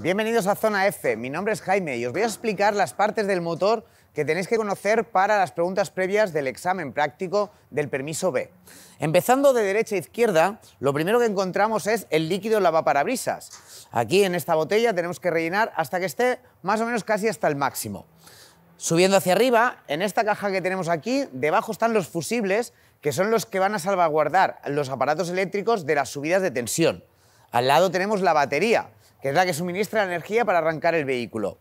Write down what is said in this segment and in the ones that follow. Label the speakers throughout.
Speaker 1: Bienvenidos a Zona F, mi nombre es Jaime y os voy a explicar las partes del motor que tenéis que conocer para las preguntas previas del examen práctico del permiso B. Empezando de derecha a izquierda, lo primero que encontramos es el líquido lavaparabrisas. Aquí en esta botella tenemos que rellenar hasta que esté más o menos casi hasta el máximo. Subiendo hacia arriba, en esta caja que tenemos aquí, debajo están los fusibles, que son los que van a salvaguardar los aparatos eléctricos de las subidas de tensión. Al lado tenemos la batería, que es la que suministra la energía para arrancar el vehículo.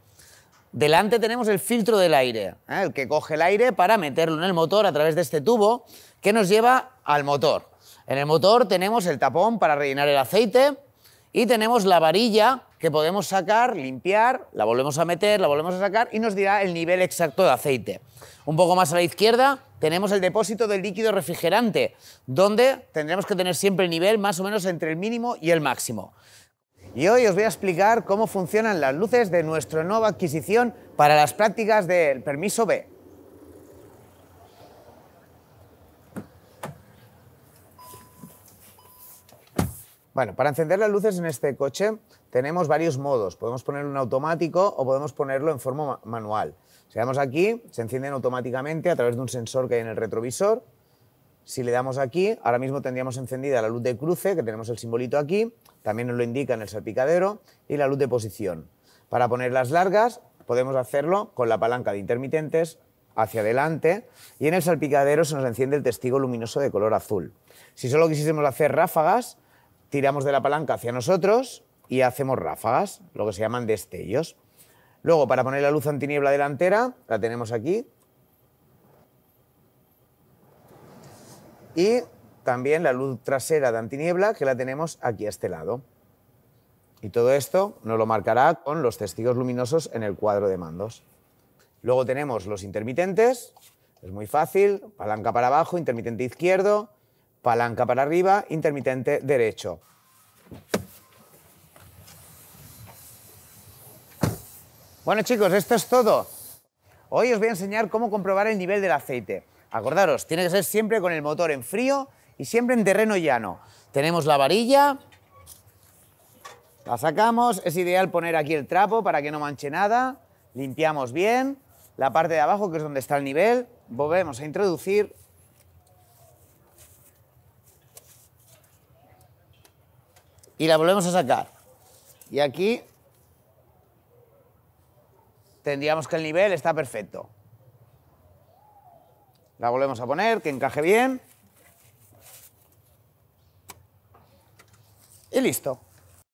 Speaker 1: Delante tenemos el filtro del aire, ¿eh? el que coge el aire para meterlo en el motor a través de este tubo que nos lleva al motor. En el motor tenemos el tapón para rellenar el aceite y tenemos la varilla que podemos sacar, limpiar, la volvemos a meter, la volvemos a sacar y nos dirá el nivel exacto de aceite. Un poco más a la izquierda tenemos el depósito del líquido refrigerante, donde tendremos que tener siempre el nivel más o menos entre el mínimo y el máximo y hoy os voy a explicar cómo funcionan las luces de nuestra nueva adquisición para las prácticas del permiso B. Bueno, para encender las luces en este coche tenemos varios modos. Podemos ponerlo en automático o podemos ponerlo en forma manual. Si vamos aquí, se encienden automáticamente a través de un sensor que hay en el retrovisor si le damos aquí, ahora mismo tendríamos encendida la luz de cruce, que tenemos el simbolito aquí, también nos lo indica en el salpicadero, y la luz de posición. Para poner las largas, podemos hacerlo con la palanca de intermitentes hacia adelante y en el salpicadero se nos enciende el testigo luminoso de color azul. Si solo quisiésemos hacer ráfagas, tiramos de la palanca hacia nosotros y hacemos ráfagas, lo que se llaman destellos. Luego, para poner la luz antiniebla delantera, la tenemos aquí, Y también la luz trasera de antiniebla que la tenemos aquí a este lado. Y todo esto nos lo marcará con los testigos luminosos en el cuadro de mandos. Luego tenemos los intermitentes, es muy fácil, palanca para abajo, intermitente izquierdo, palanca para arriba, intermitente derecho. Bueno chicos, esto es todo. Hoy os voy a enseñar cómo comprobar el nivel del aceite. Acordaros, tiene que ser siempre con el motor en frío y siempre en terreno llano. Tenemos la varilla, la sacamos, es ideal poner aquí el trapo para que no manche nada, limpiamos bien, la parte de abajo que es donde está el nivel, volvemos a introducir y la volvemos a sacar. Y aquí tendríamos que el nivel está perfecto. La volvemos a poner, que encaje bien. Y listo.